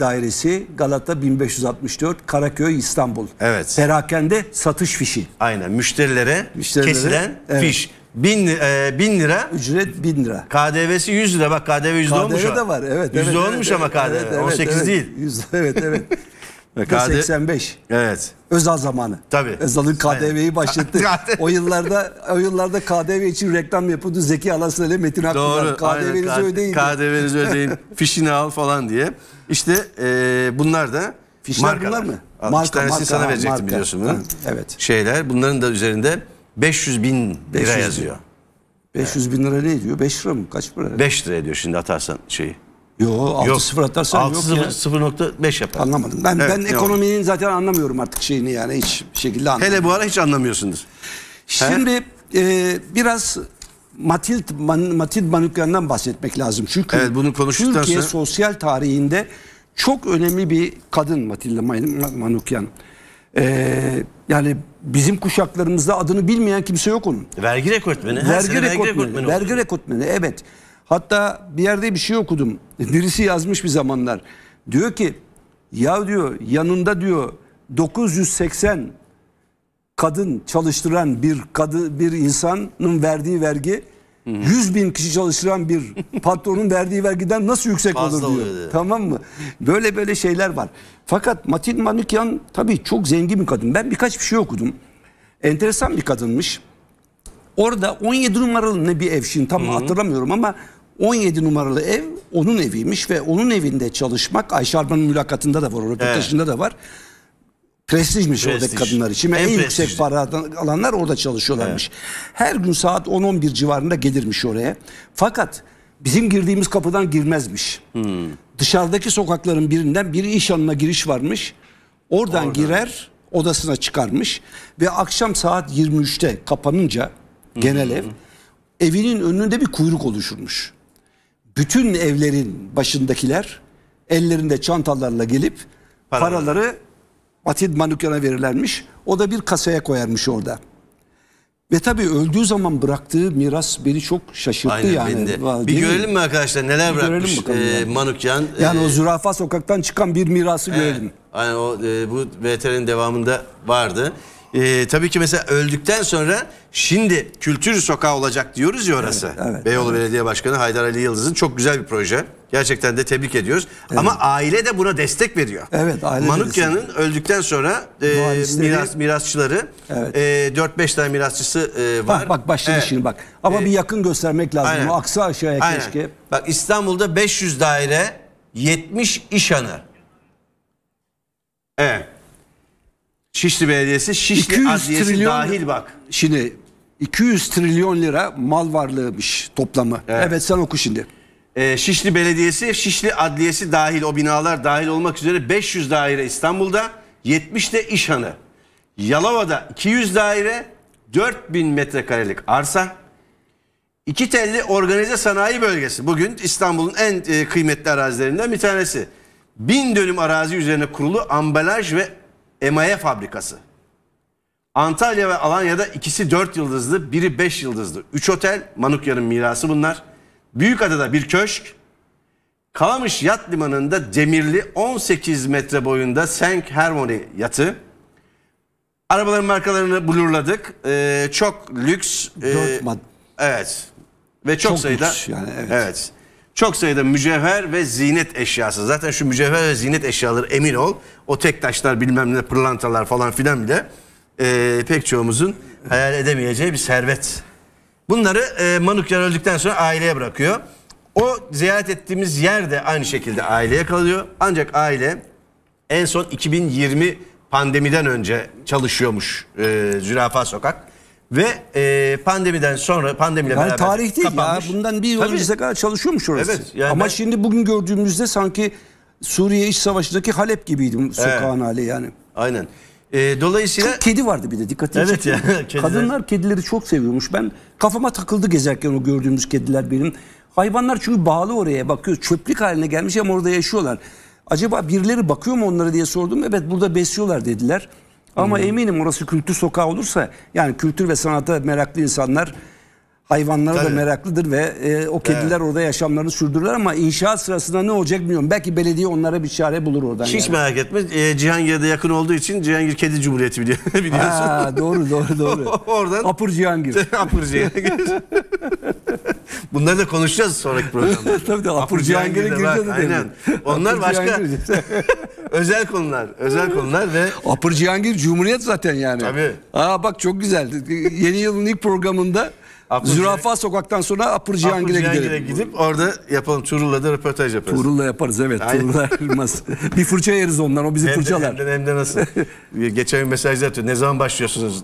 dairesi Galata 1564 Karaköy İstanbul. Evet. Perakende satış fişi. Aynen müşterilere, müşterilere kesilen evet. fiş. 1000 e, bin lira. Ücret 1000 lira. KDV'si 100 lira. Bak KDV %10'muş. KDV de var. Evet. %10'muş evet, evet, ama KDV. evet, 18 evet. değil. 100, evet evet. Gazi... 85. E evet. Özal zamanı. Tabii. Özal'ın KDV'yi başlattı. o yıllarda o yıllarda KDV e için reklam yapıldı. Zeki Alasya ile Metin Akpınar. KDV'nizi aynen. E ödeyin. KDV'nizi ödeyin. Fişini al falan diye. İşte e, bunlar da Fişler markalar. bunlar mı? Al, marka, tanesini marka, sana verecektim marka. biliyorsun. Bunu. Evet. Şeyler bunların da üzerinde 500 bin lira 500 yazıyor. 500 bin lira ne diyor? 5 lira mı? Kaç para? 5 lira diyor. şimdi atarsan şeyi. Yo 6-0 atarsan yok 6-0 ya. 0.5 yapar. Anlamadım. Ben Evet, ben ekonominin zaten anlamıyorum artık şeyini yani hiç şekilde anlamıyorum. Hele bu ara hiç anlamıyorsundur. Şimdi e, biraz Matild, Man, Matild Manukyan'dan bahsetmek lazım. Çünkü Evet, bunu konuştuktan Türkiye sonra- sosyal tarihinde çok önemli bir kadın Matilda Manukyan. E, yani bizim kuşaklarımızda adını bilmeyen kimse yok onun. Vergi rekortmeni. Her sene Vergi rekortmeni. Vergi rekortmeni evet. Hatta bir yerde bir şey okudum. Birisi yazmış bir zamanlar. Diyor ki ya diyor yanında diyor 980 kadın çalıştıran bir kadın bir insanın verdiği vergi 100 bin kişi çalıştıran bir patronun verdiği vergiden nasıl yüksek Fazla olur diyor. Oluyor. Tamam mı? Böyle böyle şeyler var. Fakat Matin Manukyan tabii çok zengin bir kadın. Ben birkaç bir şey okudum. Enteresan bir kadınmış. Orada 17 numaralı ne bir ev şimdi tam Hı-hı. hatırlamıyorum ama 17 numaralı ev onun eviymiş ve onun evinde çalışmak Ayşe Arman'ın mülakatında da var, röportajında evet. da var. Prestijmiş Prestij. oradaki kadınlar için. En, en yüksek para alanlar orada çalışıyorlarmış. Evet. Her gün saat 10-11 civarında gelirmiş oraya. Fakat bizim girdiğimiz kapıdan girmezmiş. Hmm. Dışarıdaki sokakların birinden bir iş anına giriş varmış. Oradan Orada. girer odasına çıkarmış ve akşam saat 23'te kapanınca genel hmm. ev evinin önünde bir kuyruk oluşurmuş bütün evlerin başındakiler ellerinde çantalarla gelip Paralar. paraları Atid Manukyan'a verirlermiş. O da bir kasaya koyarmış orada. Ve tabii öldüğü zaman bıraktığı miras beni çok şaşırttı Aynen, yani. Beni bir görelim mi arkadaşlar neler bir bırakmış e, Manukyan. Yani e, o zürafa sokaktan çıkan bir mirası e, görelim. Aynen o e, bu VTR'nin devamında vardı e, tabii ki mesela öldükten sonra şimdi kültür sokağı olacak diyoruz ya orası. Evet, evet, Beyoğlu evet. Belediye Başkanı Haydar Ali Yıldız'ın çok güzel bir proje. Gerçekten de tebrik ediyoruz. Evet. Ama aile de buna destek veriyor. Evet aile Manukya'nın öldükten sonra e, miras, mirasçıları evet. e, 4-5 tane mirasçısı e, var. Bak bak başladı evet. şimdi bak. Ama ee, bir yakın göstermek lazım. Aynen. aksa aşağıya aynen. keşke. Bak İstanbul'da 500 daire 70 işanı. anı. Evet. Şişli Belediyesi, Şişli Adliyesi trilyon, dahil bak. Şimdi 200 trilyon lira mal varlığıymış toplamı. Evet, evet sen oku şimdi. Ee, Şişli Belediyesi, Şişli Adliyesi dahil o binalar dahil olmak üzere 500 daire İstanbul'da, 70 de İşhan'ı. Yalova'da 200 daire, 4000 metrekarelik arsa, İki telli organize sanayi bölgesi. Bugün İstanbul'un en e, kıymetli arazilerinden bir tanesi. Bin dönüm arazi üzerine kurulu ambalaj ve emaye fabrikası. Antalya ve Alanya'da ikisi 4 yıldızlı, biri 5 yıldızlı. 3 otel, Manukya'nın mirası bunlar. Büyükada'da bir köşk. Kalamış Yat Limanı'nda demirli 18 metre boyunda Senk Harmony yatı. Arabaların markalarını blurladık. Ee, çok lüks. E, Dört mad- evet. Ve çok, çok sayıda. Lüks yani, evet. evet. Çok sayıda mücevher ve zinet eşyası. Zaten şu mücevher ve zinet eşyaları emin ol. O tek taşlar bilmem ne pırlantalar falan filan bile e, pek çoğumuzun hayal edemeyeceği bir servet. Bunları e, Manukyar öldükten sonra aileye bırakıyor. O ziyaret ettiğimiz yer de aynı şekilde aileye kalıyor. Ancak aile en son 2020 pandemiden önce çalışıyormuş e, Zürafa Sokak. Ve e, pandemiden sonra pandemiyle yani beraber tarih değil kapanmış. ya bundan bir yıl önce kadar çalışıyormuş orası. Evet, yani Ama ben... şimdi bugün gördüğümüzde sanki Suriye iç savaşındaki Halep gibiydi sokağın evet. hali yani. Aynen. E, dolayısıyla kedi vardı bir de dikkatini evet Ya, kediler... Kadınlar kedileri çok seviyormuş. Ben kafama takıldı gezerken o gördüğümüz kediler benim. Hayvanlar çünkü bağlı oraya bakıyor. Çöplük haline gelmiş ama orada yaşıyorlar. Acaba birileri bakıyor mu onlara diye sordum. Evet burada besliyorlar dediler. Ama hmm. eminim orası kültür sokağı olursa yani kültür ve sanata meraklı insanlar hayvanlara Tabii. da meraklıdır ve e, o kediler evet. orada yaşamlarını sürdürürler ama inşaat sırasında ne olacak bilmiyorum. Belki belediye onlara bir çare bulur oradan. Hiç yani. merak etme. E, Cihangir'de yakın olduğu için Cihangir Kedi Cumhuriyeti biliyor, biliyorsun. Ha, doğru doğru doğru. oradan. Apır Cihangir. Apır Cihangir. Bunları da konuşacağız sonraki programda. Tabii de Apur, Apur Cihangir'e gireceğiz de. Aynen. Onlar başka özel konular. Özel konular ve... Apur Cihangir Cumhuriyet zaten yani. Tabii. Aa bak çok güzel. Yeni yılın ilk programında Apurcaya, Zürafa sokaktan sonra Apır gidelim. gidip orada yapalım. Tuğrul'la da röportaj yaparız. Tuğrul'la yaparız evet. Tuğrul'la bir fırça yeriz ondan o bizi hem fırçalar. De, hem, de, hem de nasıl. Geçen mesajlar atıyor. Ne zaman başlıyorsunuz?